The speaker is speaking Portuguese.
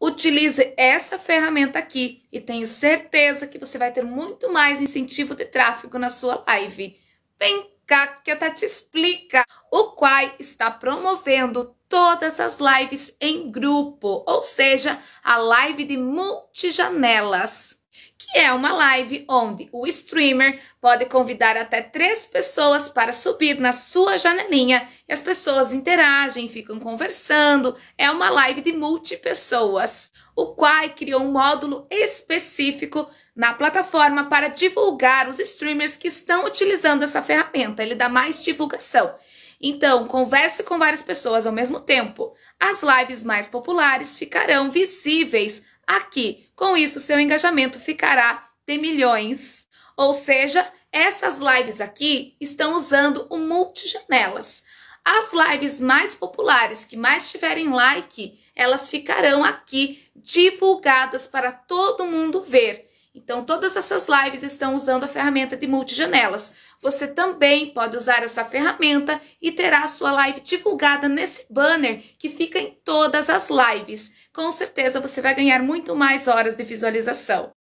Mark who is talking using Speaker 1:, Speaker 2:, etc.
Speaker 1: Utilize essa ferramenta aqui e tenho certeza que você vai ter muito mais incentivo de tráfego na sua live. Vem cá que a Tati tá explica. O Quai está promovendo todas as lives em grupo, ou seja, a live de multijanelas que é uma live onde o streamer pode convidar até três pessoas para subir na sua janelinha e as pessoas interagem, ficam conversando. É uma live de multipessoas. O Quai criou um módulo específico na plataforma para divulgar os streamers que estão utilizando essa ferramenta. Ele dá mais divulgação. Então, converse com várias pessoas ao mesmo tempo. As lives mais populares ficarão visíveis aqui. Com isso, seu engajamento ficará de milhões. Ou seja, essas lives aqui estão usando o multijanelas. As lives mais populares, que mais tiverem like, elas ficarão aqui divulgadas para todo mundo ver. Então, todas essas lives estão usando a ferramenta de multijanelas. Você também pode usar essa ferramenta e terá a sua live divulgada nesse banner que fica em todas as lives. Com certeza você vai ganhar muito mais horas de visualização.